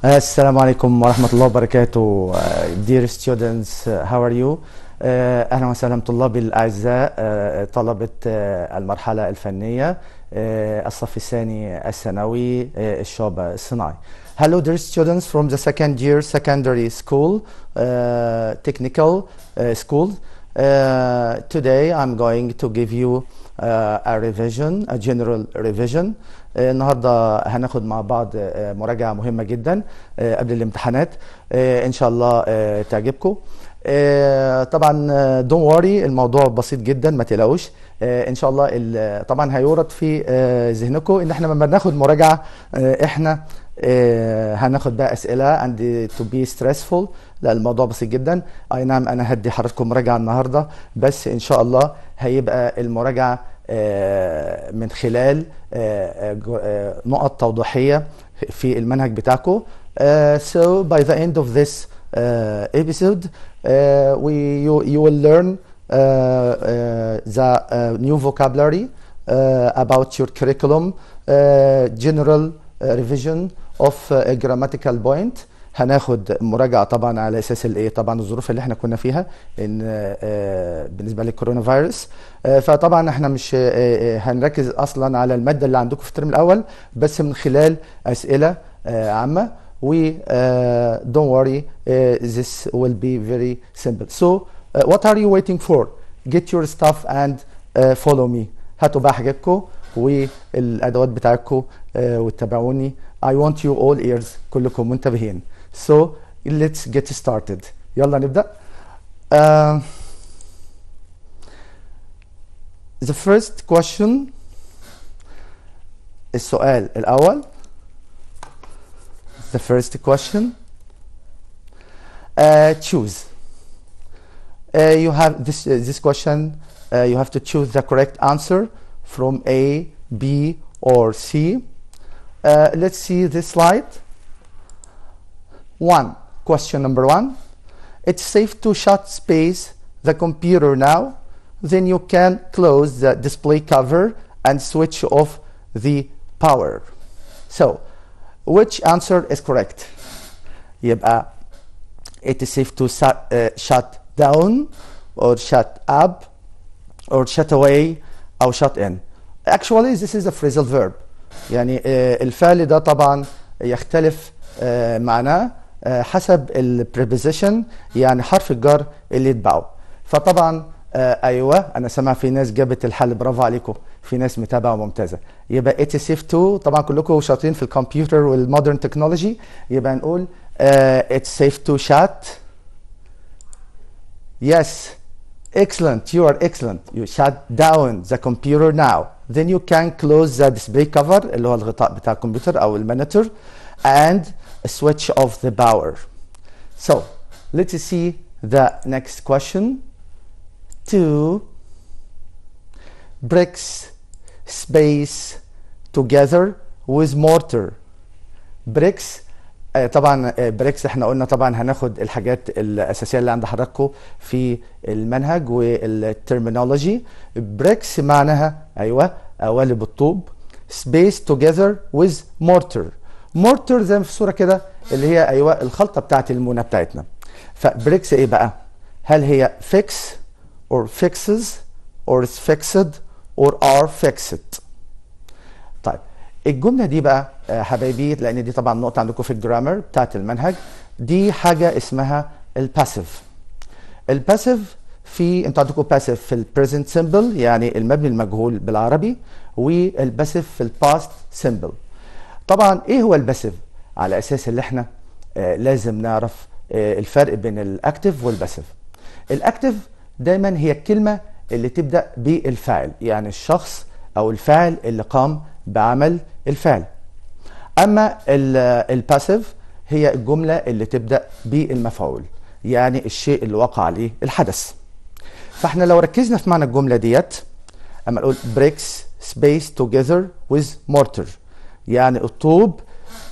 Uh, assalamu alaikum wa rahmatullahi wa barakatuh. Uh, dear students, uh, how are you? Uh, أهلا وسهلا طلابي الأعزاء uh, طلبة uh, المرحلة الفنية الصف الثاني الثانوي الشعب الصناعي. Hello dear students from the second year secondary school, uh, technical school. today I'm going to give you آه، a revision a general revision آه، النهارده هناخد مع بعض آه، مراجعه مهمه جدا قبل الامتحانات ان شاء الله تعجبكم طبعا دون وري الموضوع بسيط جدا ما تقلقوش ان شاء الله طبعا هيورد في ذهنكم ان احنا لما بناخد مراجعه احنا هناخد بقى اسئله عندي تو بي ستريسفول لا الموضوع بسيط جدا اي نعم انا هدي حضراتكم مراجعه النهارده بس ان شاء الله هيبقى المراجعه من خلال نقط توضيحيه في المنهج بتاعكم so by the end of this episode we you, you will learn the new vocabulary about your curriculum general revision of a grammatical point هناخد مراجعه طبعا على اساس الايه طبعا الظروف اللي احنا كنا فيها ان آه، آه، بالنسبه للكورونا فيروس آه، فطبعا احنا مش هنركز اصلا على الماده اللي عندكم في الترم الاول بس من خلال اسئله عامه و دونت وري ذس ويل بي فيري سمبل سو وات ار يو ويتنج فور جيت يور ستاف اند فولو مي هاتوا بقى حاجاتكم والادوات بتاعتكم وتابعوني I want you all ears كلكم منتبهين so let's get started يلا نبدأ uh, the first question السؤال الأول the first question uh, choose uh, you have this uh, this question uh, you have to choose the correct answer from A B or C let's see this slide one, question number one, it's safe to shut space the computer now. Then you can close the display cover and switch off the power. So, which answer is correct? Uh, it is safe to uh, shut down or shut up or shut away or shut in. Actually this is a phrasal verb. يعني uh, الفعل ده طبعا يختلف uh, معناه آه، حسب البريبوزيشن يعني حرف الجر اللي يتبعه فطبعا آه، ايوه انا سامع في ناس جابت الحل برافو عليكم في ناس متابعه وممتازه يبقى اتس اف 2 طبعا كلكم شاطرين في الكمبيوتر والمودرن تكنولوجي يبقى نقول اتس سيف تو شات يس excellent you are excellent you shut down the computer now then you can close the display cover اللي هو الغطاء بتاع الكمبيوتر او المونيتور and switch of the power. So let's see the next question. Two bricks space together with mortar. bricks طبعا بريكس احنا قلنا طبعا هناخد الحاجات الاساسيه اللي عند حضراتكم في المنهج والترمينولوجي بريكس معناها ايوه قوالب الطوب سبيس توجذر with mortar مورتر زي ما في الصوره كده اللي هي ايوه الخلطه بتاعه المونه بتاعتنا فبريكس ايه بقى هل هي فيكس اور فيكسز اور از فيكسد اور ار فيكسد طيب الجمله دي بقى آه، حبايبي لان دي طبعا نقطه عندكم في الجرامر بتاعه المنهج دي حاجه اسمها الباسيف الباسيف في انتوا عندكم باسيف في البريزنت سيمبل يعني المبني المجهول بالعربي والباسيف في الباست سيمبل طبعا ايه هو الباسيف على اساس اللي احنا آه لازم نعرف آه الفرق بين الاكتف والباسيف الاكتف دايما هي الكلمه اللي تبدا بالفاعل يعني الشخص او الفاعل اللي قام بعمل الفعل اما آه، الباسيف هي الجمله اللي تبدا بالمفعول يعني الشيء اللي وقع عليه الحدث فاحنا لو ركزنا في معنى الجمله ديت اما نقول بريكس سبيس توجذر ويز مورتر يعني الطوب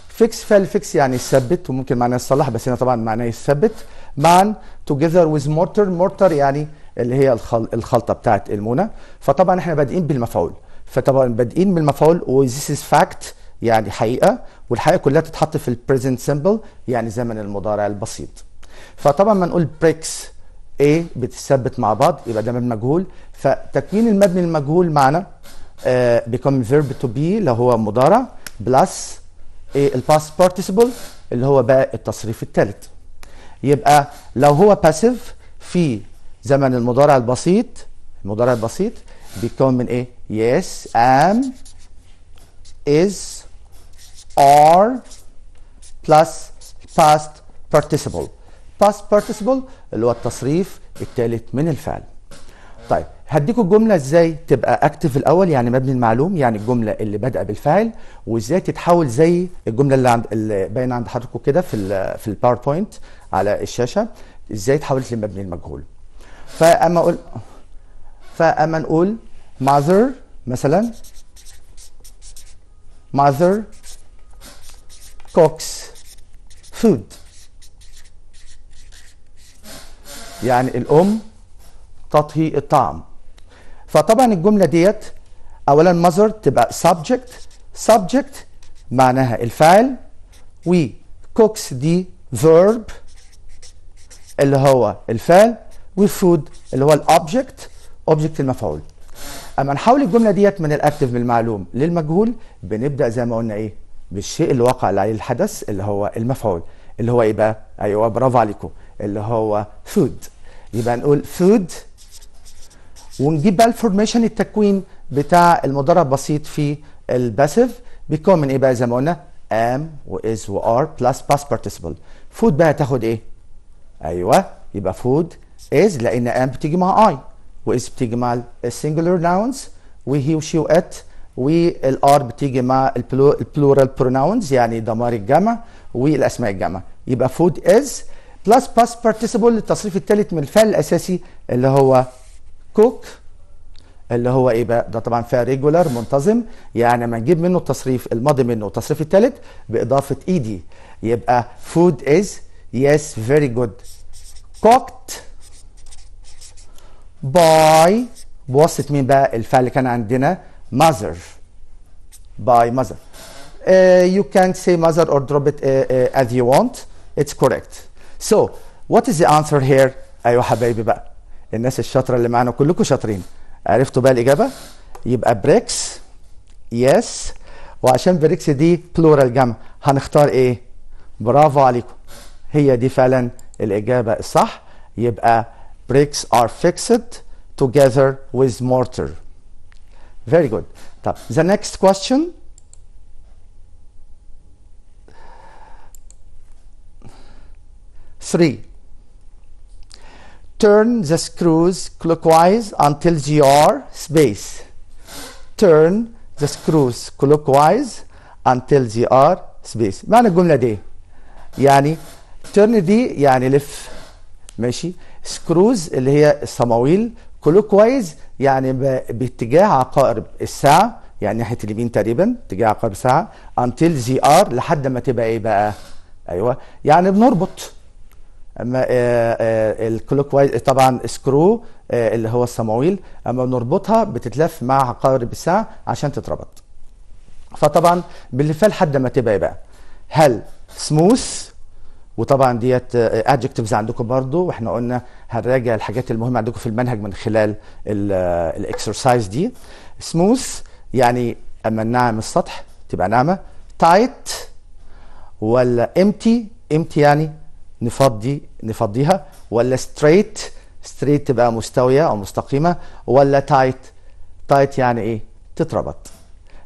فيكس فالفيكس يعني يثبت وممكن معناه يصلح بس هنا طبعا معناه يثبت معا توجذر ويز مورتر مورتر يعني اللي هي الخلطه بتاعت المونه فطبعا احنا بادئين بالمفعول فطبعا بادئين بالمفعول وذيس از فاكت يعني حقيقه والحقيقه كلها تتحط في البريزنت سمبل يعني زمن المضارع البسيط فطبعا ما نقول بريكس ايه بتثبت مع بعض يبقى ده مبني مجهول فتكوين المبني المجهول معنا بيكون فيرب تو بي اللي هو مضارع بلس إيه الباست بارتيسيبل اللي هو بقى التصريف الثالث يبقى لو هو باسيف في زمن المضارع البسيط المضارع البسيط بيتكون من ايه yes am is are بلس past بارتيسيبل باست بارتيسيبل اللي هو التصريف الثالث من الفعل طيب هديكوا الجملة ازاي تبقى اكتف الاول يعني مبني المعلوم يعني الجملة اللي بادئة بالفاعل وازاي تتحول زي الجملة اللي عند اللي باينة عند حضراتكم كده في الـ في الباوربوينت على الشاشة ازاي اتحولت لمبني المجهول فاما اقول فاما نقول mother مثلا mother cooks food يعني الام تطهي الطعم فطبعا الجملة ديت أولا ماذر تبقى subject subject معناها الفاعل و cooks دي verb اللي هو الفعل والfood اللي هو الاوبجكت اوبجكت المفعول اما نحول الجمله ديت من الاكتف بالمعلوم للمجهول بنبدا زي ما قلنا ايه بالشيء اللي وقع عليه الحدث اللي هو المفعول اللي هو ايه بقى ايوه برافو عليكم اللي هو food يبقى نقول food ونجيب بقى الفورميشن التكوين بتاع المضارع بسيط في الباسيف بيكون من ايه بقى زي ما قلنا ام واز وار بلس باس بارتيسيبل فود بقى تاخد ايه ايوه يبقى فود از لان ام بتيجي مع اي واز بتيجي مع السنجلر ناونز وهي وشي وات والار بتيجي مع البلورال بروناونز يعني ضمائر الجمع والاسماء الجمع يبقى فود از بلس باس بارتيسيبل التصريف الثالث من الفعل الاساسي اللي هو كوك اللي هو ايه بقى ده طبعا فيها ريجولار منتظم يعني ما نجيب منه التصريف الماضي منه التصريف الثالث باضافه اي e دي يبقى فود از يس فيري جود كوكت باي بواسطه مين بقى الفعل اللي كان عندنا ماذر باي ماذر you can say mother or drop it uh, يو uh, as you want it's correct so what is the answer here ايوه حبايبي بقى الناس الشاطره اللي معانا كلكم شاطرين عرفتوا بقى الاجابه يبقى بريكس يس وعشان بريكس دي بلورال جمع هنختار ايه برافو عليكم هي دي فعلا الاجابه الصح يبقى بريكس ار فيكسد together with mortar very good طب the next question three turn the screws clockwise until R space. Turn the screws clockwise until R space. معنى الجملة دي يعني turn دي يعني لف ماشي سكروز اللي هي الصماويل كلوكوايز يعني باتجاه عقارب الساعة يعني ناحية اليمين تقريبا اتجاه عقارب الساعة until R لحد ما تبقى ايه بقى؟ ايوه يعني بنربط اما آه، آه، الكلوك وايز طبعا سكرو آه، اللي هو الصمويل اما بنربطها بتتلف مع عقارب الساعه عشان تتربط فطبعا بالفعل لحد ما تبقى بقى هل سموث وطبعا ديت ادجكتيفز عندكم برضو واحنا قلنا هنراجع الحاجات المهمه عندكم في المنهج من خلال الاكسرسايز دي سموث يعني اما ناعم السطح تبقى ناعمه تايت ولا امتي امتي يعني نفضي نفضيها ولا ستريت ستريت تبقى مستويه او مستقيمه ولا تايت تايت يعني ايه تتربط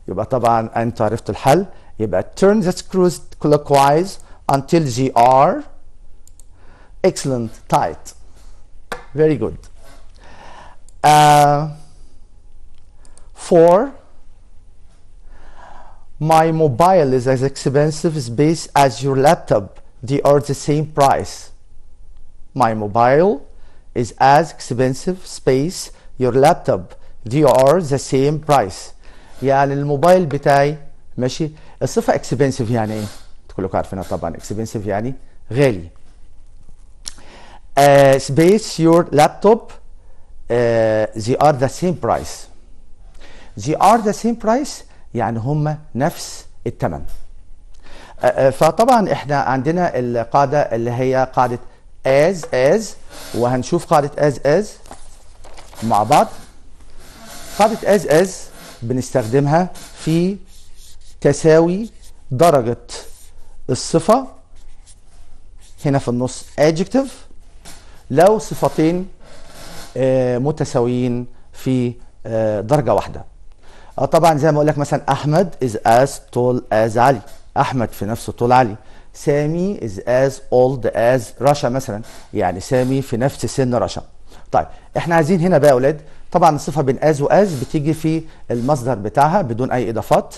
يبقى طبعا انت عرفت الحل يبقى turn the screws clockwise until they are excellent tight very good uh, four my mobile is as expensive space as your laptop they are the same price. My mobile is as expensive space your laptop they are the same price يعني الموبايل بتاعي ماشي الصفة expensive يعني ايه؟ كلكم عارفينها طبعا expensive يعني غالي. Uh, space your laptop uh, they are the same price. They are the same price يعني هم نفس الثمن. أه، أه، فطبعا احنا عندنا القاعده اللي هي قاعده از از وهنشوف قاعده از از مع بعض قاعده از از بنستخدمها في تساوي درجه الصفه هنا في النص adjective لو صفتين أه، متساويين في درجه واحده طبعا زي ما اقول لك مثلا احمد is as tall as علي احمد في نفس طول علي سامي از از اولد از رشا مثلا يعني سامي في نفس سن رشا طيب احنا عايزين هنا بقى يا اولاد طبعا الصفه بين از واز بتيجي في المصدر بتاعها بدون اي اضافات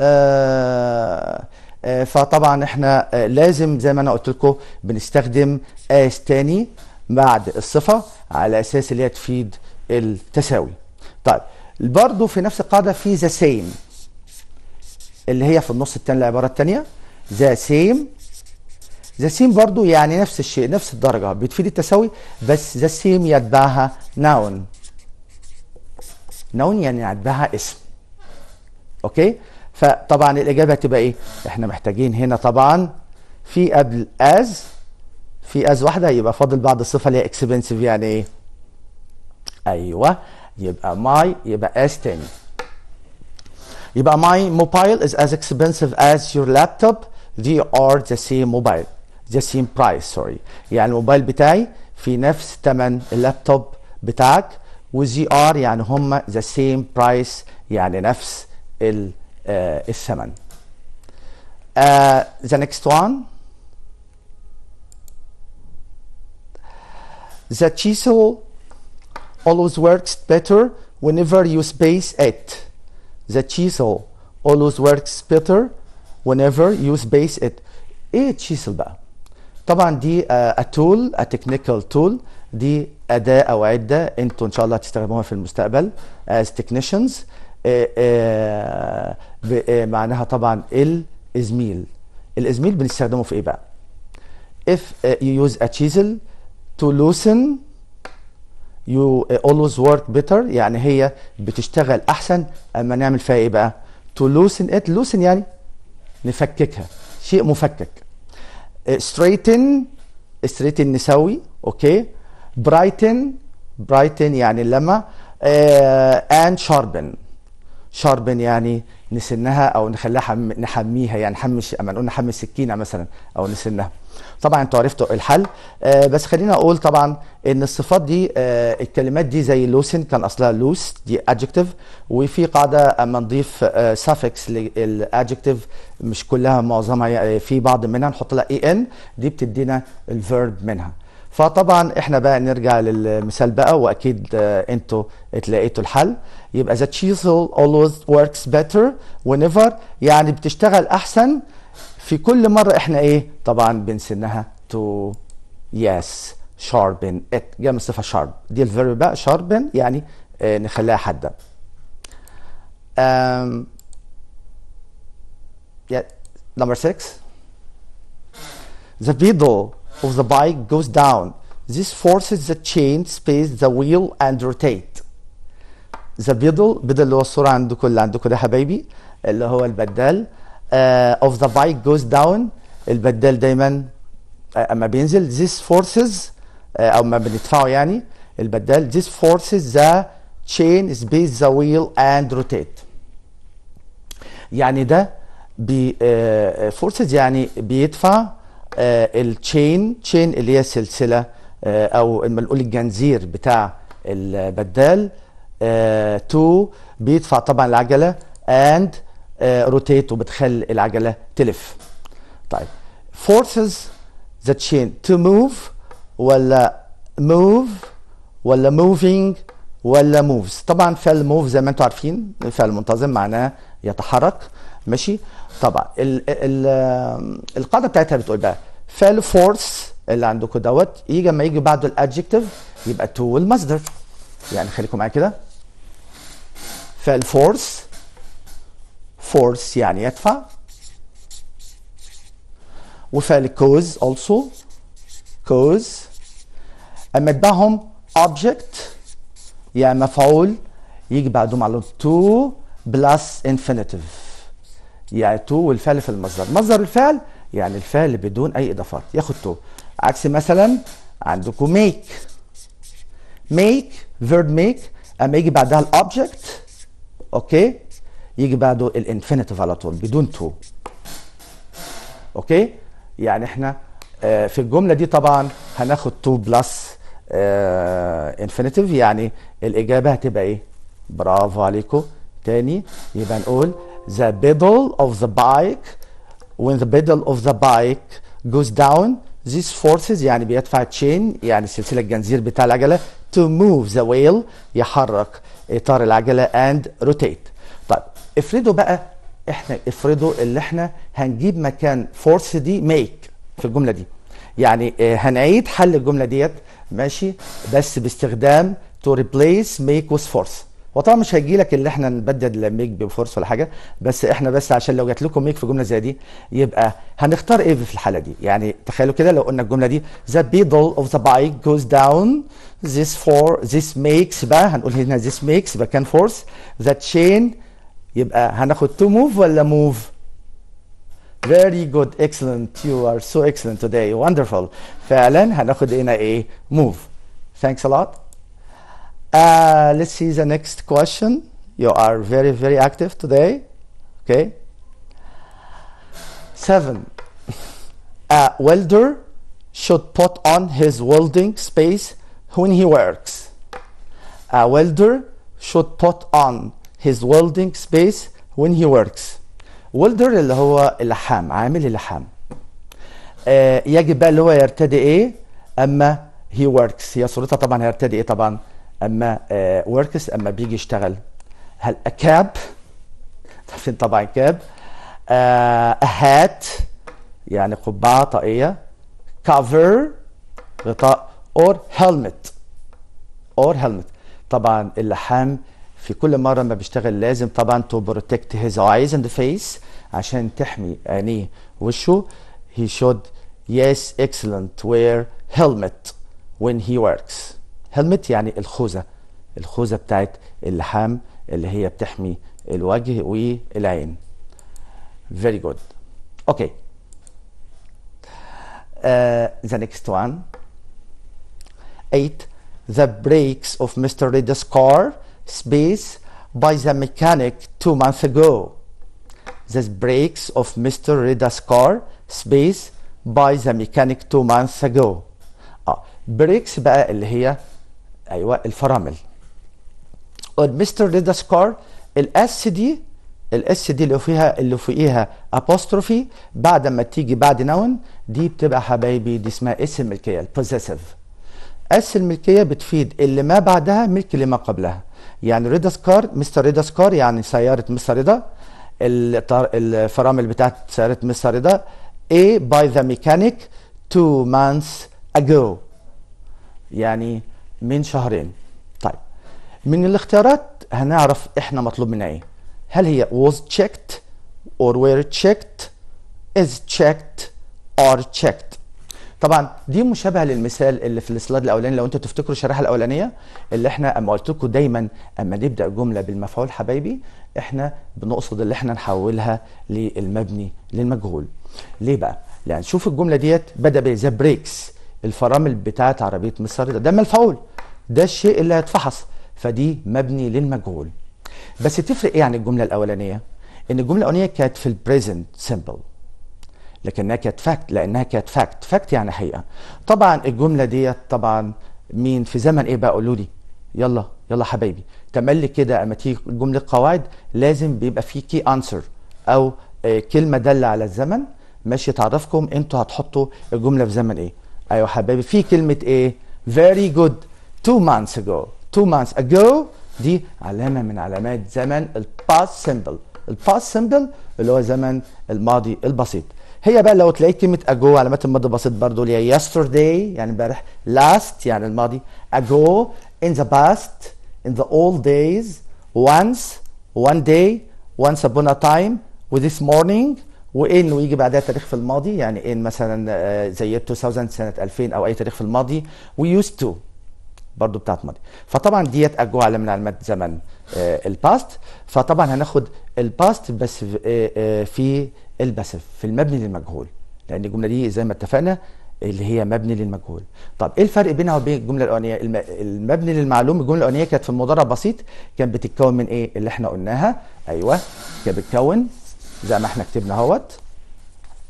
آه آه فطبعا احنا آه، لازم زي ما انا قلت لكم بنستخدم از تاني بعد الصفه على اساس اللي هي تفيد التساوي طيب برضه في نفس القاعده في ذا سيم اللي هي في النص الثاني العباره الثانيه ذا سيم ذا سيم برضو يعني نفس الشيء نفس الدرجه بتفيد التساوي بس ذا سيم يتبعها ناون نون يعني يتبعها اسم اوكي فطبعا الاجابه هتبقى ايه احنا محتاجين هنا طبعا في قبل از في از واحده يبقى فاضل بعد الصفه اللي هي اكسبنسيف يعني ايه ايوه يبقى ماي يبقى از تاني يبقى my mobile is as expensive as your laptop they are the same mobile the same price sorry يعني الموبايل بتاعي في نفس ثمن اللابتوب بتاعك وزي ار يعني هم the same price يعني نفس ال, uh, الثمن uh, the next one the chisel always works better whenever you space it The chisel always works better whenever you space it. ايه تشيسل بقى؟ طبعا دي اتول تكنيكال تول دي اداه او عده انتوا ان شاء الله هتستخدموها في المستقبل as technicians آه، آه، آه، معناها طبعا الازميل الازميل بنستخدمه في ايه بقى؟ if you use a chisel to loosen يو اولويز ورك بيتر يعني هي بتشتغل احسن اما نعمل فيها ايه بقى تو لوسن ات لوسن يعني نفككها شيء مفكك ستريتن uh, ستريتن نسوي اوكي برايتن برايتن يعني اللمع اند شاربن شاربن يعني نسنها او نخليها نحميها يعني نحمي اما نقول نحمي السكينه مثلا او نسنها طبعا انتوا عرفتوا الحل آه بس خلينا اقول طبعا ان الصفات دي آه الكلمات دي زي لوسن كان اصلها لوس دي ادجكتيف وفي قاعده اما نضيف سافكس آه، للادجكتيف مش كلها معظمها يعني في بعض منها نحط لها اي ان دي بتدينا الفيرب منها فطبعا احنا بقى نرجع للمثال بقى واكيد آه، انتوا اتلاقيتوا الحل يبقى ذا تشيزل اولويز وركس بيتر whenever يعني بتشتغل احسن في كل مرة احنا ايه طبعا بنسنها تو يس شاربن ات جاء من الصفه شارب دي الفيرب بقى شاربن يعني آه نخليها حاده um, yeah, number six the pedal of the bike goes down this forces the chain space the wheel and rotate the pedal بدل اللي هو الصورة عندكم اللي عندكم ده حبايبي اللي هو البدال آه، of the bike goes down البدال دايما آه، اما بينزل this forces آه، او ما بندفعه يعني البدال this forces the chain space the wheel and rotate يعني ده بي فورسز يعني بيدفع التشين تشين اللي هي سلسله او لما نقول الجنزير بتاع البدال تو بيدفع طبعا العجله اند روتيت آه، وبتخلي العجله تلف طيب forces ذا chain to move ولا move ولا moving ولا moves طبعا فعل move زي ما انتم عارفين فعل منتظم معناه يتحرك ماشي طبعا ال ال القاعده بتاعتها بتقول بقى فعل force اللي عندكم دوت يجي لما يجي بعده الادجكتيف يبقى to المصدر يعني خليكم معايا كده فعل force force يعني يدفع وفعل cause also cause اما اتبعهم object يعني مفعول يجي بعدهم على to بلس infinitive يعني to والفعل في المصدر مصدر الفعل يعني الفعل بدون اي اضافات ياخد to عكس مثلا عندكم make make verb make اما يجي بعدها الاوبجكت اوكي يجي بعده الانفينيتيف على طول بدون تو اوكي يعني احنا آه، في الجمله دي طبعا هناخد تو بلس انفينيتيف يعني الاجابه هتبقى ايه برافو عليكم تاني يبقى نقول the pedal of the bike when the pedal of the bike goes down these forces يعني بيدفع تشين يعني سلسله الجنزير بتاع العجله to move the wheel يحرك اطار العجله and rotate افرضوا بقى احنا افرضوا اللي احنا هنجيب مكان فورس دي ميك في الجمله دي يعني آه، هنعيد حل الجمله ديت ماشي بس باستخدام تو ريبليس ميك وذ فورس وطبعا مش هيجي لك اللي احنا نبدل ميك بفورس ولا حاجه بس احنا بس عشان لو جات لكم ميك في جمله زي دي يبقى هنختار ايه في الحاله دي يعني تخيلوا كده لو قلنا الجمله دي the بيدل of the bike goes down this فور ذيس makes بقى هنقول هنا this makes بقى كان force the chain يبقى هناخد تو موف ولا موف very good excellent you are so excellent today wonderful فعلا هناخد هنا ايه move thanks a lot uh, let's see the next question you are very very active today okay seven a welder should put on his welding space when he works a welder should put on his welding space when he works welder اللي هو اللحام عامل اللحام آه يجب بقى اللي هو يرتدي ايه اما هي works هي صورتها طبعا هيرتدي ايه طبعا اما آه works اما بيجي يشتغل هل كاب عارفين طبعا كاب آه هات يعني قبعه طاقيه cover غطاء or helmet or helmet طبعا اللحام في كل مره ما بيشتغل لازم طبعا تو بروتكت هيز ايز اند فيس عشان تحمي عينيه وشه هي شود يس اكسلنت وير هيلمت وين هي وركس هيلمت يعني الخوذه الخوذه بتاعت اللحام اللي هي بتحمي الوجه والعين فيري جود اوكي ذا نيكست وان 8 the brakes of Mr. Reda's car space by the mechanic two months ago. The brakes of Mr. Reda's car space by the mechanic two months ago. اه ah, بريكس بقى اللي هي ايوه الفرامل. On Mr. Reda's car الاس دي الاس دي اللي فيها اللي فوقيها apostrophe بعد ما تيجي بعد نون دي بتبقى حبايبي دي اسمها اس الملكيه البوزيسيف. اس الملكيه بتفيد اللي ما بعدها ملك اللي ما قبلها. يعني رضا سكار مستر رضا سكار يعني سياره مستر رضا الفرامل بتاعت سياره مستر رضا A by the mechanic two months ago يعني من شهرين طيب من الاختيارات هنعرف احنا مطلوب منها ايه هل هي was checked or were checked is checked are checked طبعا دي مشابهه للمثال اللي في السلايد الاولاني لو انتوا تفتكروا الشريحه الاولانيه اللي احنا اما قلت لكم دايما اما نبدا جمله بالمفعول حبايبي احنا بنقصد اللي احنا نحولها للمبني للمجهول ليه بقى لان شوف الجمله ديت بدا ذا بريكس الفرامل بتاعت عربيه مصر ده, ده المفعول ده الشيء اللي هيتفحص فدي مبني للمجهول بس تفرق ايه عن الجمله الاولانيه ان الجمله الاولانيه كانت في البريزنت سمبل لكنها كانت فاكت لانها كانت فاكت فاكت يعني حقيقه طبعا الجمله ديت طبعا مين في زمن ايه بقى قولوا لي يلا يلا حبايبي تملي كده اما تيجي جمله قواعد لازم بيبقى في كي انسر او آه، كلمه داله على الزمن ماشي تعرفكم انتوا هتحطوا الجمله في زمن ايه ايوه حبايبي في كلمه ايه very good two months ago two months ago دي علامه من علامات زمن الباست سيمبل الباست سيمبل اللي هو زمن الماضي البسيط هي بقى لو تلاقي كلمه اجو علامات المد بسيط برضو اللي هي yesterday يعني امبارح last يعني الماضي ago in the past in the old days once one day once upon a time this morning وان ويجي بعدها تاريخ في الماضي يعني ان مثلا زي آه، 2000 سنه 2000 او اي تاريخ في الماضي used تو برضو بتاعت ماضي فطبعا ديت اجو على من علامات زمن آه، الباست فطبعا هناخد الباست بس آه، في البس في المبني للمجهول لان الجمله دي زي ما اتفقنا اللي هي مبني للمجهول طب ايه الفرق بينها وبين الجمله الاولانيه المبني للمعلوم الجمله الاولانيه كانت في المضارع بسيط كانت بتتكون من ايه اللي احنا قلناها ايوه كانت بتتكون زي ما احنا كتبنا اهوت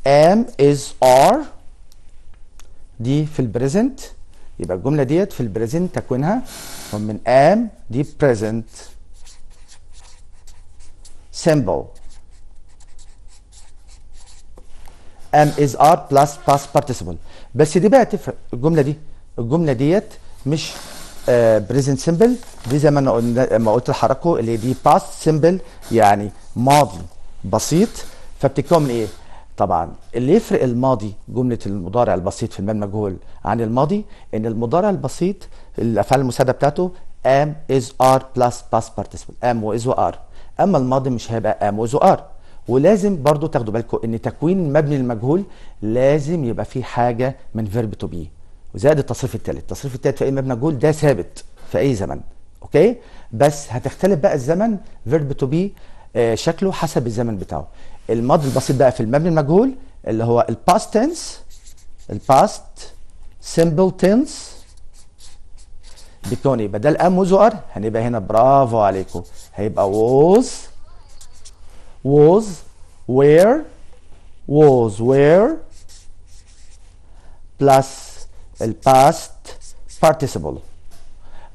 ام از ار دي في البريزنت يبقى الجمله ديت في البريزنت تكوينها من ام دي بريزنت سيمبل ام از ار بلس باس بارتيسيبل بس دي بقى تفرق الجمله دي الجمله ديت مش بريزنت آه، سيمبل دي زي ما انا ما قلت لحضراتكم اللي دي باست سيمبل يعني ماضي بسيط فبتتكون من ايه؟ طبعا اللي يفرق الماضي جمله المضارع البسيط في المال مجهول عن الماضي ان المضارع البسيط الافعال المساعده بتاعته ام از ار بلس باست بارتيسيبل ام واز وار اما الماضي مش هيبقى ام واز وار ولازم برضو تاخدوا بالكم ان تكوين المبني المجهول لازم يبقى فيه حاجه من فيرب تو بي وزائد التصريف الثالث التصريف الثالث في اي مبني مجهول ده ثابت في اي زمن اوكي بس هتختلف بقى الزمن فيرب تو بي شكله حسب الزمن بتاعه الماضي البسيط بقى في المبني المجهول اللي هو الباست تنس الباست سمبل تنس بيكون يبقى ده الام وزؤر هنبقى هنا برافو عليكم هيبقى ووز was where was where plus past participle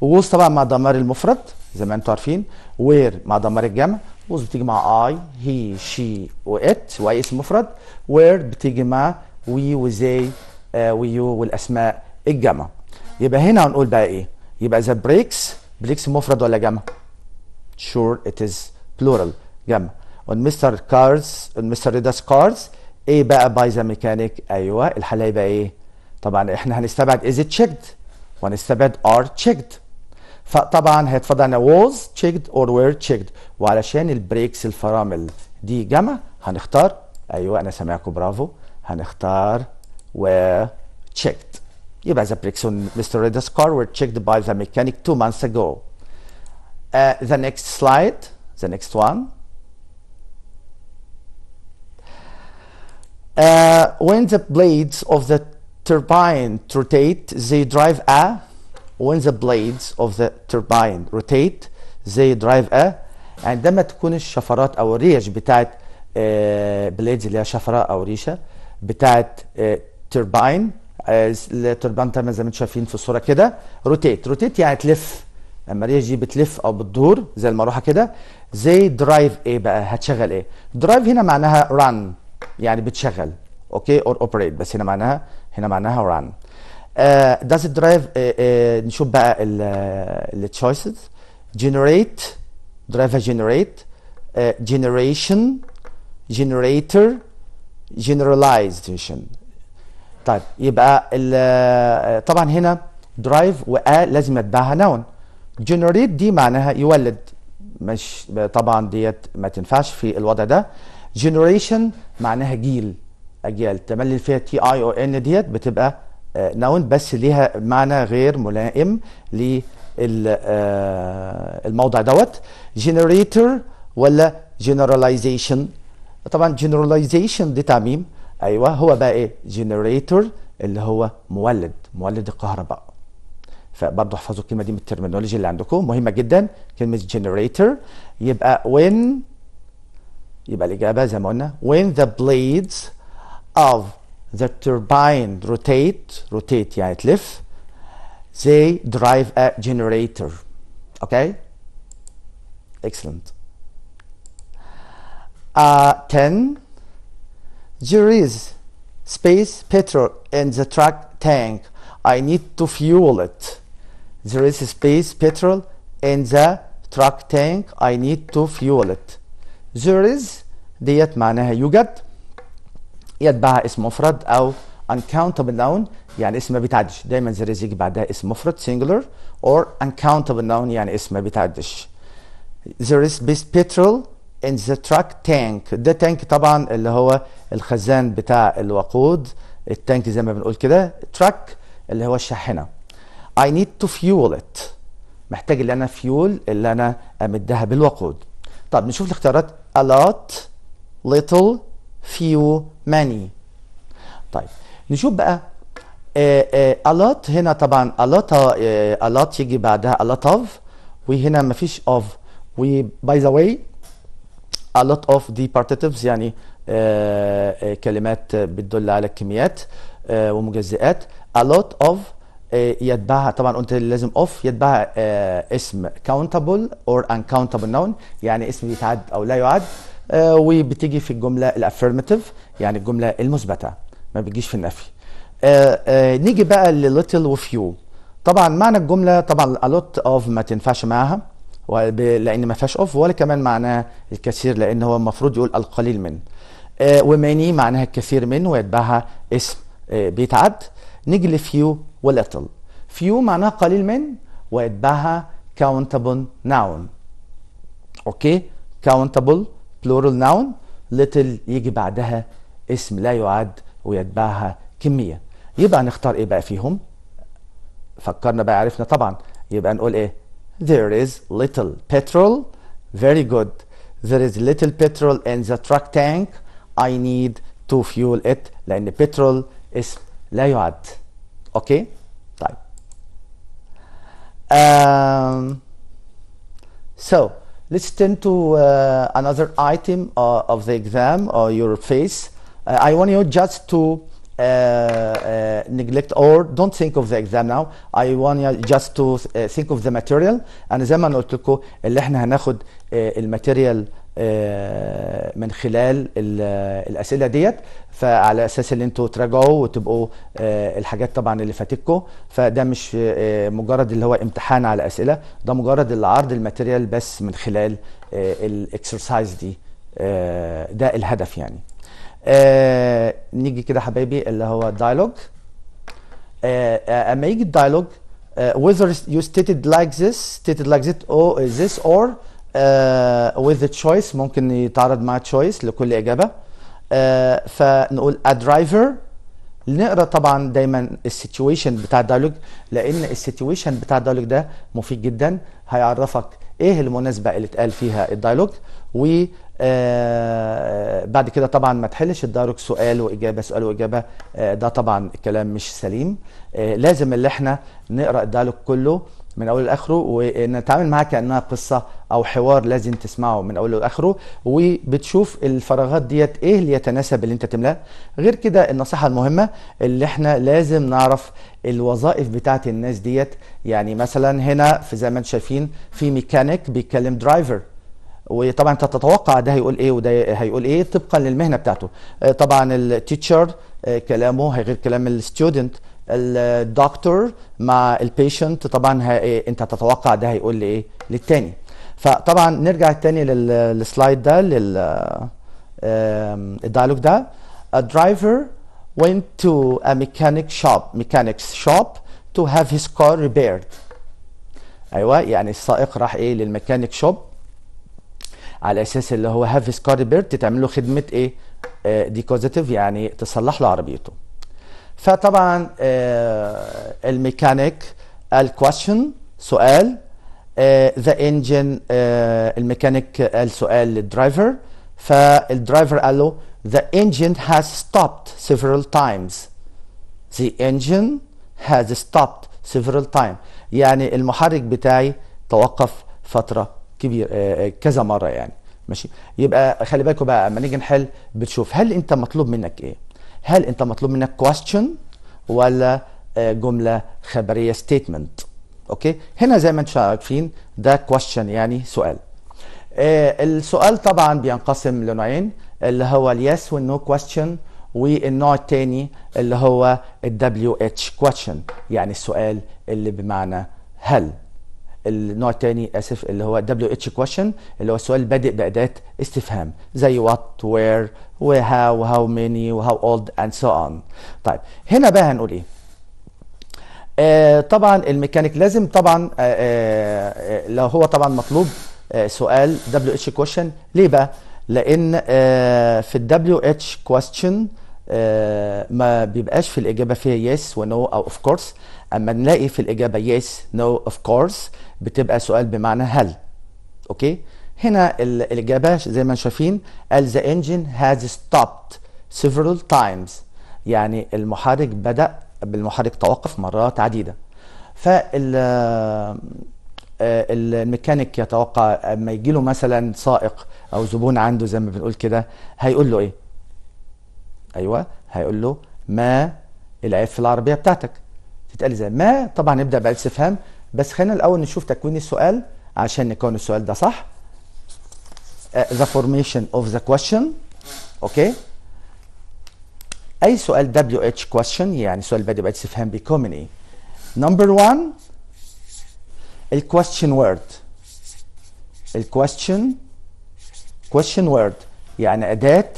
was طبعا مع ضمير المفرد زي ما انتم عارفين where مع ضمير الجمع was بتيجي مع I he she و it واي اسم مفرد where بتيجي مع we و they uh, و you والاسماء الجمع يبقى هنا هنقول بقى ايه يبقى the breaks breaks مفرد ولا جمع sure it is plural جمع on Mr. Cars on Mr. Ridas Cars ايه بقى by the mechanic ايوه الحل هيبقى ايه طبعا احنا هنستبعد is it checked وهنستبعد are checked فطبعا هيتفضل لنا was checked or were checked وعلشان البريكس الفرامل دي جمع هنختار ايوه انا سامعكم برافو هنختار were checked يبقى the brakes on Mr. Reda's car were checked by the mechanic two months ago. Uh, the next slide, the next one. Uh, when the blades of the turbine rotate, they drive a. When the blades of the turbine rotate, they drive a. عندما تكون الشفرات او الريش بتاعت بليدز آه، اللي هي شفره او ريشه بتاعت ترباين آه، آه، التربان تمام زي ما انتم شايفين في الصوره كده روتيت روتيت يعني تلف لما الريش دي بتلف او بتدور زي المروحه كده زي درايف ايه بقى هتشغل ايه درايف هنا معناها ران يعني بتشغل اوكي اور اوبريت بس هنا معناها هنا معناها ران داز درايف نشوف بقى التشويسز جنريت درايفر جنريت جنريشن جنريتر جنراليزيشن طيب يبقى uh, طبعا هنا درايف و لازم يتبعها نون جنريت دي معناها يولد مش طبعا ديت ما تنفعش في الوضع ده جنريشن معناها جيل اجيال تملي فيها تي اي او ان ديت بتبقى نون آه، بس ليها معنى غير ملائم للموضع آه، دوت جنريتور ولا جنراليزيشن طبعا جنراليزيشن دي تعميم ايوه هو بقى ايه جنريتور اللي هو مولد مولد الكهرباء فبرضه احفظوا الكلمه دي من الترمينولوجي اللي عندكم مهمه جدا كلمه جنريتور يبقى when يبقى الإجابة زي ما قلنا when the blades of the turbine rotate rotate يعني تلف they drive a generator okay excellent uh, 10 there is space petrol in the truck tank I need to fuel it there is space petrol in the truck tank I need to fuel it there is ديت معناها يوجد يتبعها اسم مفرد او uncountable noun يعني اسم ما بيتعدش دايما there is يجي بعدها اسم مفرد singular or uncountable noun يعني اسم ما بيتعدش there is best petrol in the truck tank ده تانك طبعا اللي هو الخزان بتاع الوقود التانك زي ما بنقول كده truck اللي هو الشاحنه I need to fuel it محتاج اللي انا فيول اللي انا امدها بالوقود طب نشوف الاختيارات a lot little few many طيب نشوف بقى آه، آه، a lot هنا طبعا a lot آه، a lot يجي بعدها a lot of وهنا ما فيش of وباي ذا way a lot of departatives يعني كلمات بتدل على الكميات ومجزئات a lot of آه، يتبعها طبعا قلت لازم اوف يتبعها آه، اسم كاونتبل اور انكاونتبل نون يعني اسم بيتعد او لا يعد آه، وبتيجي في الجمله الافيرماتيف يعني الجمله المثبته ما بتجيش في النفي نيجي بقى لليتل وفيو طبعا معنى الجمله طبعا الوت اوف ما تنفعش معاها لان ما فيهاش اوف ولا كمان معناه الكثير لان هو المفروض يقول القليل من وماني معناها الكثير من ويتبعها اسم بيتعد نيجي لفيو وليتل فيو معناها قليل من ويتبعها countable noun اوكي countable plural noun little يجي بعدها اسم لا يعد ويتبعها كمية يبقى نختار ايه بقى فيهم فكرنا بقى عرفنا طبعا يبقى نقول ايه there is little petrol very good there is little petrol in the truck tank I need to fuel it لأن petrol اسم لا يعد Okay. Type. um, so let's turn to uh, another item uh, of the exam or uh, your face uh, i want you just to uh, uh, neglect or don't think of the exam now I want you just to think of the material And the material آه، من خلال الاسئله ديت فعلى اساس ان انتوا تراجعوا وتبقوا آه، الحاجات طبعا اللي فاتتكم فده مش آه، مجرد اللي هو امتحان على اسئله ده مجرد اللي عرض الماتيريال بس من خلال الاكسرسايز دي ده الهدف يعني نيجي كده حبايبي اللي هو الدايلوج اما يجي الدايلوج whether you stated like this stated like this or this or وذ آه، تشويس ممكن يتعرض مع تشويس لكل اجابه آه، فنقول a driver نقرا طبعا دايما السيتويشن بتاع الدايلوج لان السيتويشن بتاع الدايلوج ده مفيد جدا هيعرفك ايه المناسبه اللي اتقال فيها الدايلوج و آه، بعد كده طبعا ما تحلش الدايلوج سؤال واجابه سؤال واجابه ده طبعا الكلام مش سليم لازم اللي احنا نقرا الدايلوج كله من اوله لاخره ونتعامل معاها كانها قصه او حوار لازم تسمعه من اوله لاخره وبتشوف الفراغات ديت ايه اللي يتناسب اللي انت تملاه غير كده النصيحه المهمه اللي احنا لازم نعرف الوظائف بتاعت الناس ديت يعني مثلا هنا في زي ما انتم شايفين في ميكانيك بيتكلم درايفر وطبعا انت تتوقع ده هيقول ايه وده هيقول ايه طبقا للمهنه بتاعته طبعا التيتشر آه، كلامه غير كلام الستودنت الدكتور مع البيشنت طبعا إيه انت تتوقع ده هيقول لي ايه للتاني فطبعا نرجع التاني للسلايد ده لل الديالوج ده a driver went to a mechanic shop mechanics shop to have his car repaired ايوه يعني السائق راح ايه للميكانيك شوب على اساس اللي هو هاف سكار بيرت تعمل له خدمه ايه ديكوزيتيف آه، يعني تصلح له عربيته فطبعا آه، الميكانيك قال كويشن سؤال ذا آه، انجن آه، الميكانيك قال سؤال للدرايفر فالدرايفر قال له ذا انجن هاز ستوبت سيفرال تايمز ذا انجن هاز ستوبت سيفرال تايم يعني المحرك بتاعي توقف فترة كبير كذا مرة يعني ماشي يبقى خلي بالكوا بقى اما نيجي نحل بتشوف هل انت مطلوب منك ايه هل انت مطلوب منك question ولا آه، جمله خبريه statement اوكي هنا زي ما انتم عارفين ده question يعني سؤال آه، السؤال طبعا بينقسم لنوعين اللي هو اليس والنو كويستشن والنوع الثاني اللي هو الدبليو اتش كويستشن يعني السؤال اللي بمعنى هل النوع الثاني اسف اللي هو دبليو اتش كويشن اللي هو سؤال بادئ باداه استفهام زي وات وير وهاو هاو ميني وهاو اولد اند سو اون طيب هنا بقى هنقول ايه آه، طبعا الميكانيك لازم طبعا آه، آه، لو هو طبعا مطلوب سؤال دبليو اتش كويشن ليه بقى لان في الدبليو اتش كويشن ما بيبقاش في الاجابه فيها يس ونو او اوف كورس اما نلاقي في الاجابه يس نو اوف كورس بتبقى سؤال بمعنى هل اوكي هنا الاجابه زي ما شايفين قال ذا انجن هاز ستوبت سيفرال تايمز يعني المحرك بدا بالمحرك توقف مرات عديده فال آه، الميكانيك يتوقع اما يجي له مثلا سائق او زبون عنده زي ما بنقول كده هيقول له ايه ايوه هيقول له ما العيب في العربيه بتاعتك تتقال زي ما طبعا نبدا بالاستفهام بس خلينا الاول نشوف تكوين السؤال عشان نكون السؤال ده صح uh, the formation of the question اوكي okay. اي سؤال دبليو اتش question يعني سؤال بادئ بقى استفهام بيكون ايه نمبر 1 الكويستشن وورد الكويستشن question word يعني أداة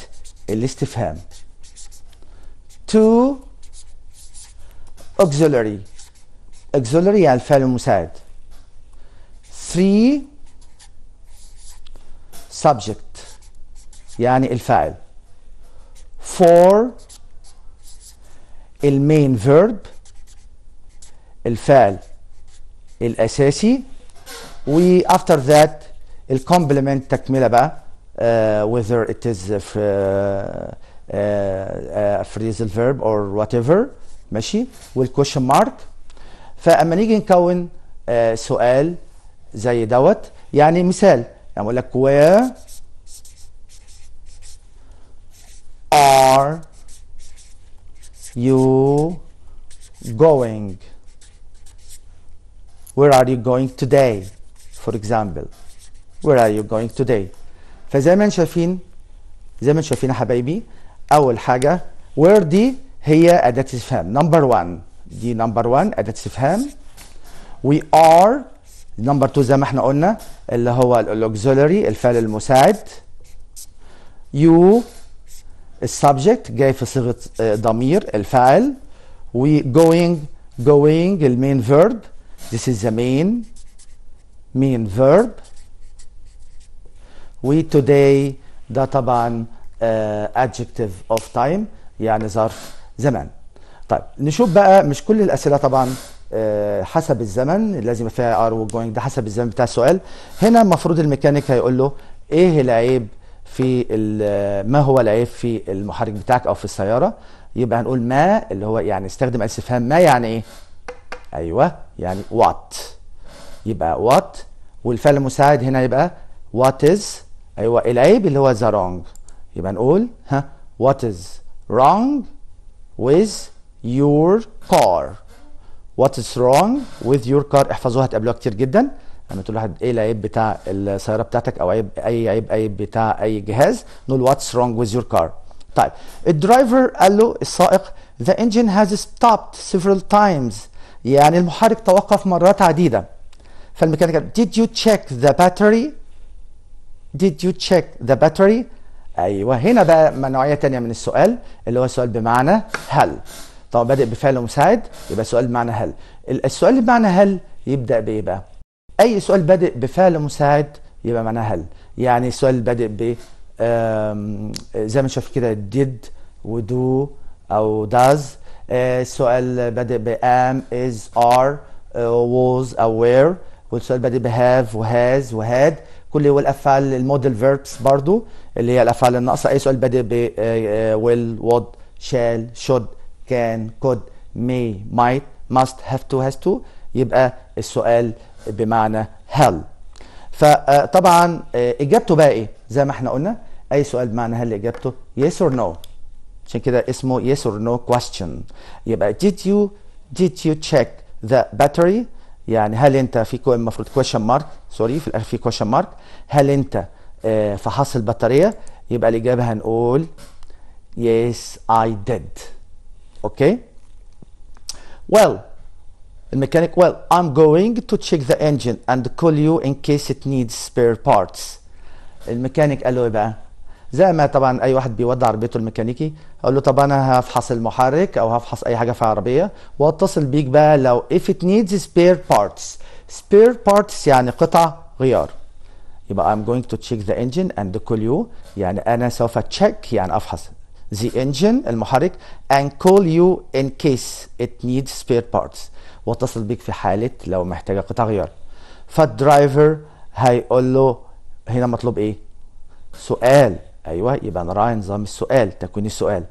الاستفهام. two auxiliary auxiliary يعني الفعل المساعد three subject يعني الفاعل 4 المين فيرب الفعل الاساسي و after that الكومبلمنت تكمله بقى uh, whether it is a, a, آه، آه، a phrasal verb or whatever ماشي والكوشن مارك فاما نيجي نكون آه سؤال زي دوت يعني مثال يعني اقول لك where are you going where are you going today for example where are you going today فزي ما شايفين زي ما شايفين يا حبايبي اول حاجه where دي هي اداه استفهام نمبر 1 دي نمبر 1 اداه استفهام وي ار نمبر 2 زي ما احنا قلنا اللي هو الاوكسيلري الفعل المساعد يو السبجكت جاي في صيغه آه، ضمير الفاعل وي جوينج جوينج المين فيرب this is the main main verb وي today ده طبعا ادجكتيف آه، adjective of time يعني ظرف زمان طيب نشوف بقى مش كل الاسئله طبعا آه، حسب الزمن لازم فيها ار وجوينج ده حسب الزمن بتاع السؤال هنا المفروض الميكانيك هيقول له ايه العيب في ما هو العيب في المحرك بتاعك او في السياره يبقى هنقول ما اللي هو يعني استخدم استفهام ما يعني ايه ايوه يعني وات يبقى وات والفعل المساعد هنا يبقى وات از ايوه العيب اللي هو ذا رونج يبقى نقول ها وات از رونج with your car what is wrong with your car احفظوها هتقابلوها كتير جدا لما تقول لواحد ايه العيب بتاع السياره بتاعتك او عيب اي عيب اي بتاع اي جهاز نقول واتس رونج ويز يور كار طيب الدرايفر قال له السائق the engine has stopped several times يعني المحرك توقف مرات عديده فالميكانيك قال did you check the battery did you check the battery ايوه هنا بقى نوعيه ثانيه من السؤال اللي هو سؤال بمعنى هل طبعا بادئ بفعل مساعد يبقى سؤال بمعنى هل السؤال اللي بمعنى هل يبدا بايه بقى اي سؤال بادئ بفعل مساعد يبقى معناه هل يعني سؤال بادئ ب زي ما شايف كده did ودو او does آه، سؤال بادئ ب am is are آه، was او were والسؤال بادئ ب have و had كل هو الافعال الموديل فيربس برضو اللي هي الافعال الناقصه اي سؤال بادئ ب آه، will would shall should كان كود مي مايت ماست هاف تو هاز تو يبقى السؤال بمعنى هل فطبعا آه، اجابته بقى ايه زي ما احنا قلنا اي سؤال بمعنى هل اجابته يس اور نو عشان كده اسمه يس اور نو كويستشن يبقى ديد يو ديد يو تشيك ذا باتري يعني هل انت في المفروض كويشن مارك سوري في الاخر في كويشن مارك هل انت آه، فحص البطاريه يبقى الاجابه هنقول يس اي ديد okay well the mechanic well I'm going to check the engine and call you in case it needs spare parts الميكانيك قال له ايه بقى زي ما طبعا اي واحد بيودع عربيته الميكانيكي اقول له طب انا هفحص المحرك او هفحص اي حاجه في العربيه واتصل بيك بقى لو if it needs spare parts spare parts يعني قطع غيار يبقى I'm going to check the engine and call you يعني انا سوف تشيك يعني افحص the engine المحرك and call you in case it needs spare parts واتصل بيك في حالة لو محتاجة قطع غيار فالدرايفر هيقول له هنا مطلوب ايه سؤال ايوه يبقى انا راعي نظام السؤال تكوين السؤال